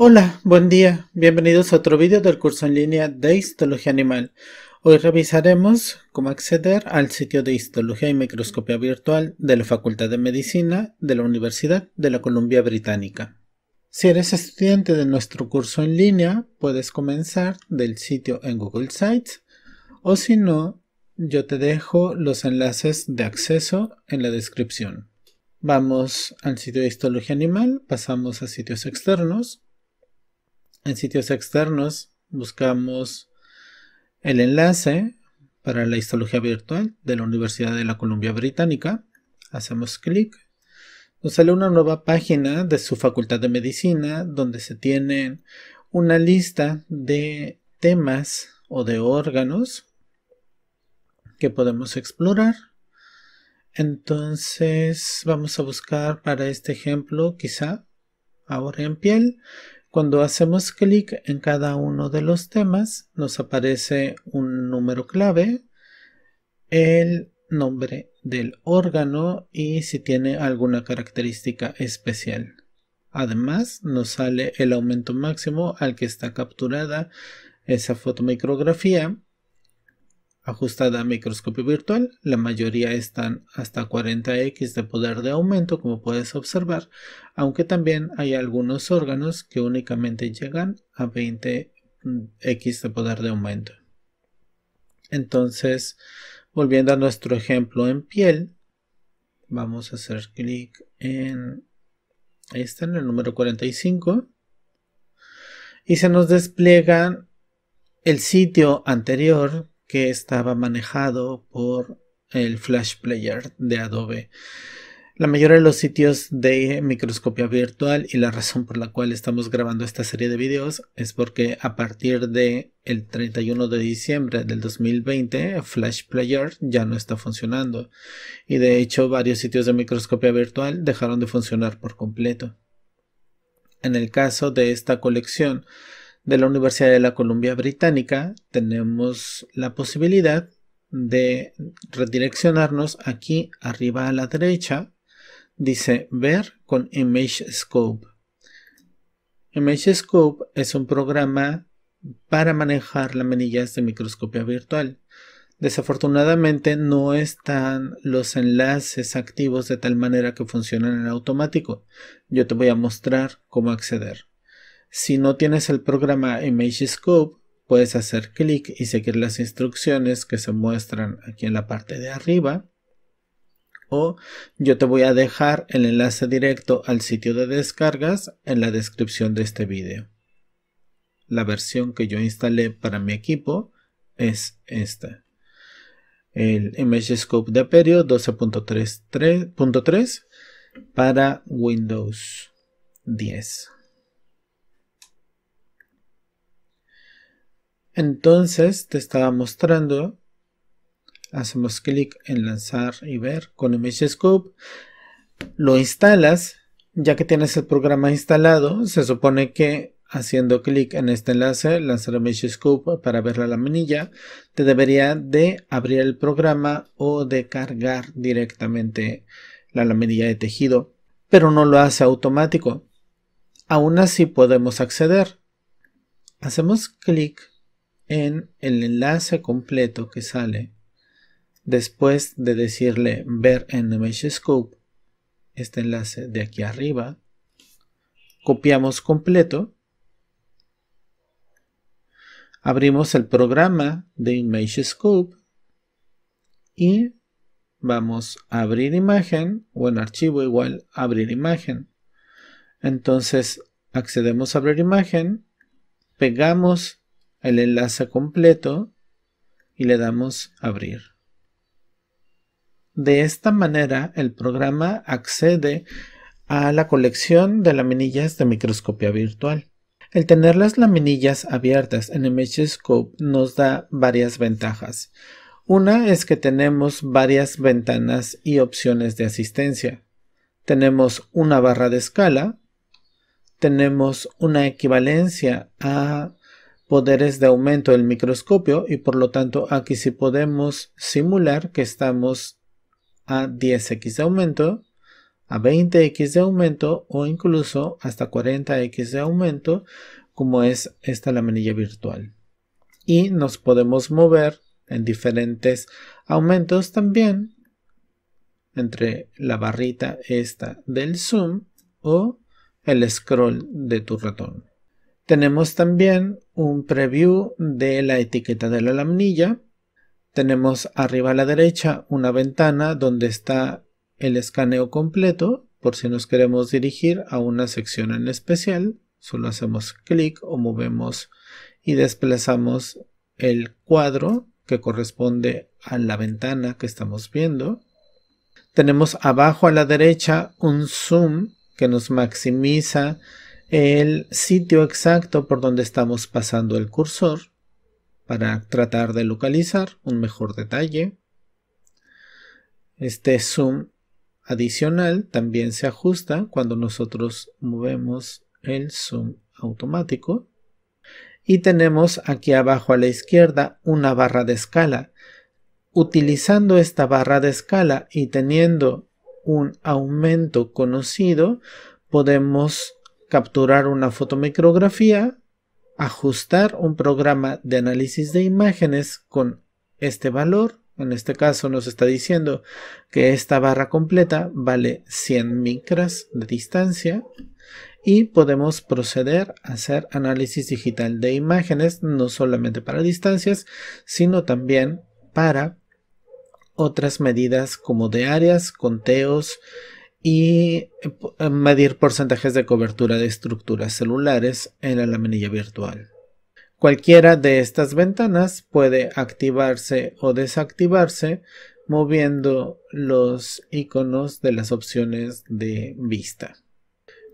Hola, buen día. Bienvenidos a otro vídeo del curso en línea de Histología Animal. Hoy revisaremos cómo acceder al sitio de Histología y Microscopía Virtual de la Facultad de Medicina de la Universidad de la Columbia Británica. Si eres estudiante de nuestro curso en línea, puedes comenzar del sitio en Google Sites o si no, yo te dejo los enlaces de acceso en la descripción. Vamos al sitio de Histología Animal, pasamos a sitios externos en sitios externos buscamos el enlace para la histología virtual de la Universidad de la Columbia Británica. Hacemos clic. Nos sale una nueva página de su Facultad de Medicina donde se tienen una lista de temas o de órganos que podemos explorar. Entonces vamos a buscar para este ejemplo quizá ahora en piel, cuando hacemos clic en cada uno de los temas, nos aparece un número clave, el nombre del órgano y si tiene alguna característica especial. Además, nos sale el aumento máximo al que está capturada esa fotomicrografía ajustada a microscopio virtual. La mayoría están hasta 40x de poder de aumento, como puedes observar, aunque también hay algunos órganos que únicamente llegan a 20x de poder de aumento. Entonces, volviendo a nuestro ejemplo en piel, vamos a hacer clic en está en el número 45, y se nos despliega el sitio anterior que estaba manejado por el Flash Player de Adobe. La mayoría de los sitios de microscopía virtual y la razón por la cual estamos grabando esta serie de videos es porque a partir de el 31 de diciembre del 2020 Flash Player ya no está funcionando y de hecho varios sitios de microscopía virtual dejaron de funcionar por completo. En el caso de esta colección de la Universidad de la Columbia Británica, tenemos la posibilidad de redireccionarnos aquí arriba a la derecha. Dice ver con Image Scope. Image Scope es un programa para manejar las manillas de microscopía virtual. Desafortunadamente no están los enlaces activos de tal manera que funcionen en automático. Yo te voy a mostrar cómo acceder. Si no tienes el programa ImageScope, puedes hacer clic y seguir las instrucciones que se muestran aquí en la parte de arriba. O yo te voy a dejar el enlace directo al sitio de descargas en la descripción de este video. La versión que yo instalé para mi equipo es esta. El ImageScope de Aperio 12.3.3 para Windows 10. Entonces te estaba mostrando. Hacemos clic en lanzar y ver con ImageScope. Lo instalas. Ya que tienes el programa instalado, se supone que haciendo clic en este enlace, lanzar ImageScope para ver la laminilla, te debería de abrir el programa o de cargar directamente la laminilla de tejido, pero no lo hace automático. Aún así podemos acceder. Hacemos clic en el enlace completo que sale después de decirle ver en Image Scope, este enlace de aquí arriba, copiamos completo, abrimos el programa de Image Scope y vamos a abrir imagen o en archivo igual abrir imagen. Entonces accedemos a abrir imagen, pegamos el enlace completo y le damos abrir. De esta manera el programa accede a la colección de laminillas de microscopía virtual. El tener las laminillas abiertas en ImageScope nos da varias ventajas. Una es que tenemos varias ventanas y opciones de asistencia. Tenemos una barra de escala, tenemos una equivalencia a poderes de aumento del microscopio y por lo tanto aquí sí podemos simular que estamos a 10x de aumento, a 20x de aumento o incluso hasta 40x de aumento como es esta la manilla virtual. Y nos podemos mover en diferentes aumentos también entre la barrita esta del zoom o el scroll de tu ratón. Tenemos también un preview de la etiqueta de la laminilla. Tenemos arriba a la derecha una ventana donde está el escaneo completo por si nos queremos dirigir a una sección en especial. Solo hacemos clic o movemos y desplazamos el cuadro que corresponde a la ventana que estamos viendo. Tenemos abajo a la derecha un zoom que nos maximiza el sitio exacto por donde estamos pasando el cursor para tratar de localizar un mejor detalle. Este zoom adicional también se ajusta cuando nosotros movemos el zoom automático. Y tenemos aquí abajo a la izquierda una barra de escala. Utilizando esta barra de escala y teniendo un aumento conocido, podemos capturar una fotomicrografía, ajustar un programa de análisis de imágenes con este valor. En este caso nos está diciendo que esta barra completa vale 100 micras de distancia y podemos proceder a hacer análisis digital de imágenes, no solamente para distancias, sino también para otras medidas como de áreas, conteos, y eh, eh, medir porcentajes de cobertura de estructuras celulares en la laminilla virtual. Cualquiera de estas ventanas puede activarse o desactivarse moviendo los iconos de las opciones de vista.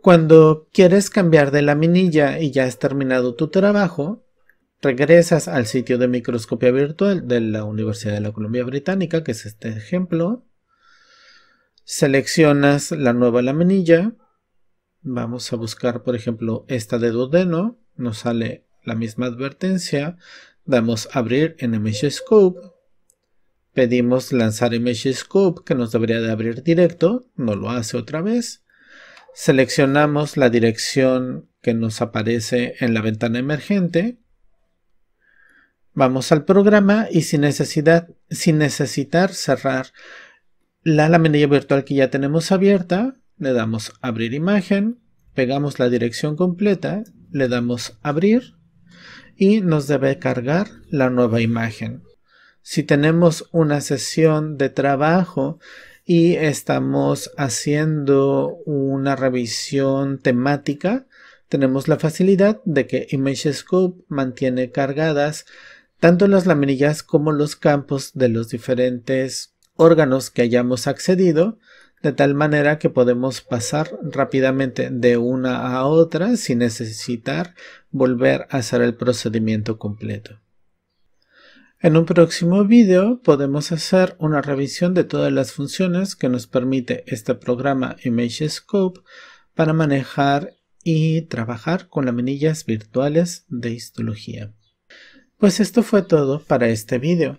Cuando quieres cambiar de laminilla y ya has terminado tu trabajo, regresas al sitio de microscopía virtual de la Universidad de la Columbia Británica, que es este ejemplo, Seleccionas la nueva laminilla. Vamos a buscar, por ejemplo, esta de duodeno. Nos sale la misma advertencia. Damos abrir en Image Pedimos lanzar Image que nos debería de abrir directo. No lo hace otra vez. Seleccionamos la dirección que nos aparece en la ventana emergente. Vamos al programa y sin necesidad, sin necesitar cerrar la laminilla virtual que ya tenemos abierta, le damos abrir imagen, pegamos la dirección completa, le damos abrir y nos debe cargar la nueva imagen. Si tenemos una sesión de trabajo y estamos haciendo una revisión temática, tenemos la facilidad de que ImageScope mantiene cargadas tanto las laminillas como los campos de los diferentes órganos que hayamos accedido, de tal manera que podemos pasar rápidamente de una a otra sin necesitar volver a hacer el procedimiento completo. En un próximo video podemos hacer una revisión de todas las funciones que nos permite este programa ImageScope para manejar y trabajar con laminillas virtuales de histología. Pues esto fue todo para este video.